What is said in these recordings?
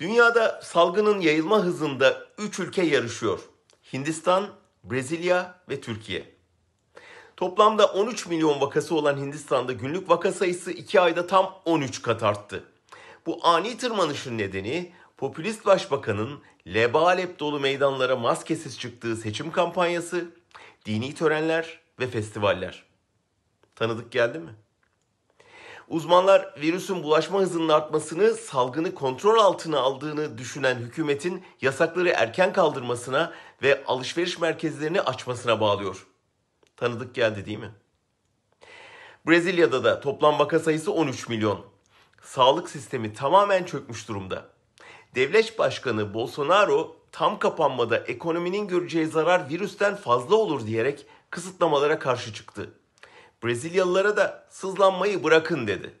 Dünyada salgının yayılma hızında 3 ülke yarışıyor. Hindistan, Brezilya ve Türkiye. Toplamda 13 milyon vakası olan Hindistan'da günlük vaka sayısı 2 ayda tam 13 kat arttı. Bu ani tırmanışın nedeni popülist başbakanın lebalep dolu meydanlara maskesiz çıktığı seçim kampanyası, dini törenler ve festivaller. Tanıdık geldi mi? Uzmanlar virüsün bulaşma hızının artmasını salgını kontrol altına aldığını düşünen hükümetin yasakları erken kaldırmasına ve alışveriş merkezlerini açmasına bağlıyor. Tanıdık geldi değil mi? Brezilya'da da toplam vaka sayısı 13 milyon. Sağlık sistemi tamamen çökmüş durumda. Devlet Başkanı Bolsonaro tam kapanmada ekonominin göreceği zarar virüsten fazla olur diyerek kısıtlamalara karşı çıktı. Brezilyalılara da sızlanmayı bırakın dedi.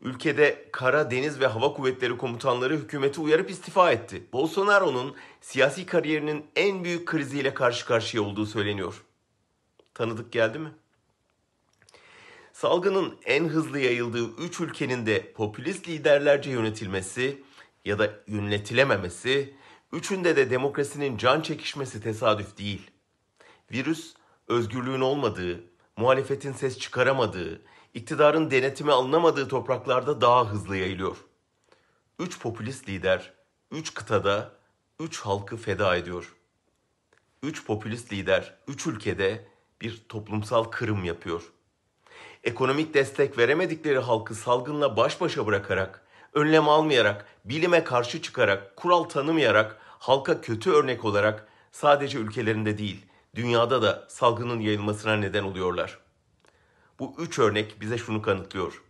Ülkede Kara, Deniz ve Hava Kuvvetleri Komutanları hükümeti uyarıp istifa etti. Bolsonaro'nun siyasi kariyerinin en büyük kriziyle karşı karşıya olduğu söyleniyor. Tanıdık geldi mi? Salgının en hızlı yayıldığı 3 ülkenin de popülist liderlerce yönetilmesi ya da yönetilememesi, üçünde de demokrasinin can çekişmesi tesadüf değil. Virüs özgürlüğün olmadığı, muhalefetin ses çıkaramadığı, iktidarın denetimi alınamadığı topraklarda daha hızlı yayılıyor. Üç popülist lider, üç kıtada, üç halkı feda ediyor. Üç popülist lider, üç ülkede bir toplumsal kırım yapıyor. Ekonomik destek veremedikleri halkı salgınla baş başa bırakarak, önlem almayarak, bilime karşı çıkarak, kural tanımayarak, halka kötü örnek olarak sadece ülkelerinde değil, dünyada da salgının yayılmasına neden oluyorlar. Bu üç örnek bize şunu kanıtlıyor.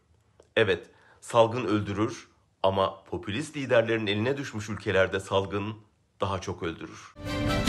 Evet, salgın öldürür ama popülist liderlerin eline düşmüş ülkelerde salgın daha çok öldürür. Müzik